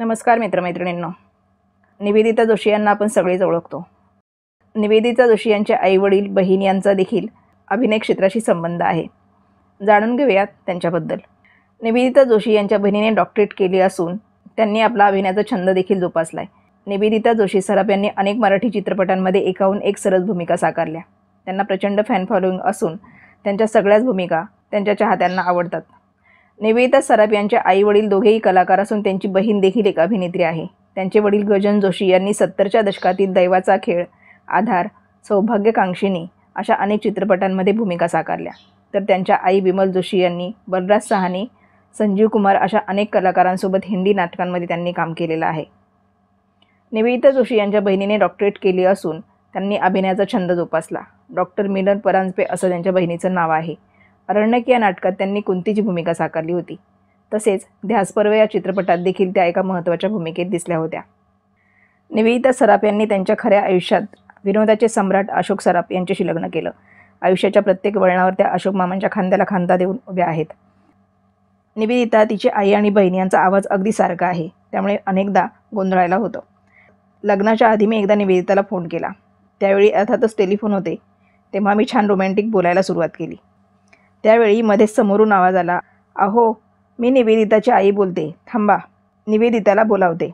नमस्कार मित्रमैत्रिणींनो निवेदिता जोशी यांना आपण सगळेच ओळखतो निवेदिता जोशी यांच्या आईवडील बहीण यांचा देखील अभिनय क्षेत्राशी संबंध आहे जाणून घेऊयात त्यांच्याबद्दल निवेदिता जोशी यांच्या बहिणीने डॉक्टरेट केली असून त्यांनी आपला अभिनयाचा छंद देखील जोपासला आहे निवेदिता जोशी सराफ यांनी अनेक मराठी चित्रपटांमध्ये एकाहून एक सरस भूमिका साकारल्या त्यांना प्रचंड फॅन फॉलोईंग असून त्यांच्या सगळ्याच भूमिका त्यांच्या चाहत्यांना आवडतात निवेदिता सराफ यांच्या आई वडील दोघेही कलाकार असून त्यांची बहीण देखील एक अभिनेत्री आहे त्यांचे वडील गजन जोशी यांनी सत्तरच्या दशकातील दैवाचा खेळ आधार सौभाग्यकांक्षिणी अशा अनेक चित्रपटांमध्ये भूमिका साकारल्या तर त्यांच्या आई विमल जोशी यांनी बलराज सहानी संजीव कुमार अशा अनेक कलाकारांसोबत हिंदी नाटकांमध्ये त्यांनी काम केलेलं आहे निवेदिता जोशी यांच्या बहिणीने डॉक्टरेट केली असून त्यांनी अभिनयाचा छंद जोपासला डॉक्टर मिलन परांजपे असं त्यांच्या बहिणीचं नाव आहे अरण्यक या नाटकात त्यांनी कुंतीची भूमिका साकारली होती तसेच ध्यासपर्व या चित्रपटात देखील त्या एका महत्त्वाच्या भूमिकेत दिसल्या होत्या निवेदिता सराफ यांनी त्यांच्या खऱ्या आयुष्यात विनोदाचे सम्राट अशोक सराफ यांच्याशी लग्न केलं आयुष्याच्या प्रत्येक वळणावर त्या अशोक मामांच्या खांद्याला खांदा देऊन उभ्या आहेत निवेदिता तिची आई आणि बहीण यांचा आवाज अगदी सारखा आहे त्यामुळे अनेकदा गोंधळायला होतं लग्नाच्या आधी मी एकदा निवेदिताला फोन केला त्यावेळी अर्थातच टेलिफोन होते तेव्हा मी छान रोमॅन्टिक बोलायला सुरुवात केली त्यावेळी मध्ये समोरून आवाज आला अहो मी निवेदिताची आई बोलते थांबा निवेदिताला बोलावते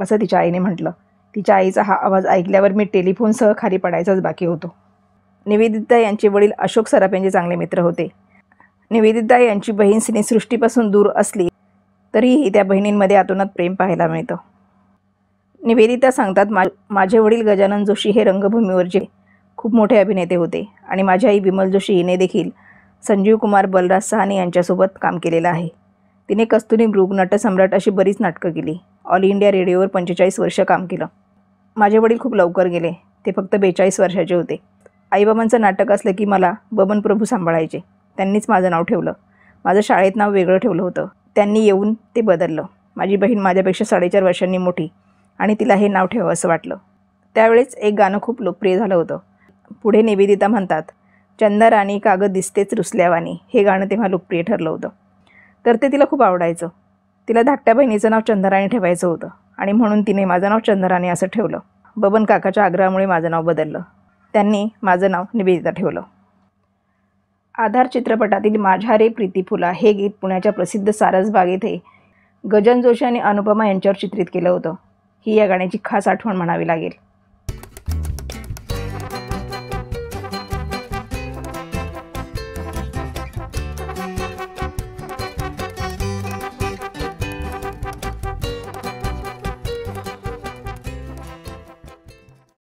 असं तिच्या आईने म्हटलं तिच्या आईचा हा आवाज ऐकल्यावर मी टेलिफोनसह खाली पडायचाच बाकी होतो निवेदिता यांचे वडील अशोक सराफ यांचे चांगले मित्र होते निवेदिता यांची बहीण सिनेसृष्टीपासून दूर असली तरीही त्या बहिणींमध्ये आतोनात प्रेम पाहायला मिळतं निवेदिता सांगतात मा माझे वडील गजानन जोशी हे रंगभूमीवरचे खूप मोठे अभिनेते होते आणि माझी आई विमल जोशी हिने देखील संजीव कुमार बलराज सहाने यांच्यासोबत काम केलेलं आहे तिने कस्तुरी मृग नटसम्राट अशी बरीच नाटकं केली ऑल इंडिया रेडिओवर पंचेचाळीस वर्ष काम केलं माझे वडील खूप लवकर गेले ते फक्त बेचाळीस वर्षाचे होते आईबाबांचं नाटक असलं की मला बबन प्रभू सांभाळायचे त्यांनीच माझं नाव ठेवलं माझं शाळेत नाव वेगळं ठेवलं होतं त्यांनी येऊन ते बदललं माझी बहीण माझ्यापेक्षा साडेचार वर्षांनी मोठी आणि तिला हे नाव ठेवावं असं वाटलं त्यावेळेस एक गाणं खूप लोकप्रिय झालं होतं पुढे निवेदिता म्हणतात चंदाराणी कागद दिसतेच रुसल्यावानी हे गाणं तेव्हा लोकप्रिय ठरलं होतं तर ते तिला खूप आवडायचं तिला धाकट्या बहिणीचं नाव चंदराणी ठेवायचं होतं आणि म्हणून तिने माझं नाव चंदराणी असं ठेवलं बबन काकाच्या आग्रहामुळे माझं नाव बदललं त्यांनी माझं नाव निवेदिता ठेवलं आधार चित्रपटातील माझ्या रे प्रीती फुला हे गीत पुण्याच्या प्रसिद्ध सारसबाग येथे गजन जोशी आणि अनुपमा यांच्यावर चित्रित केलं होतं ही या गाण्याची खास आठवण म्हणावी लागेल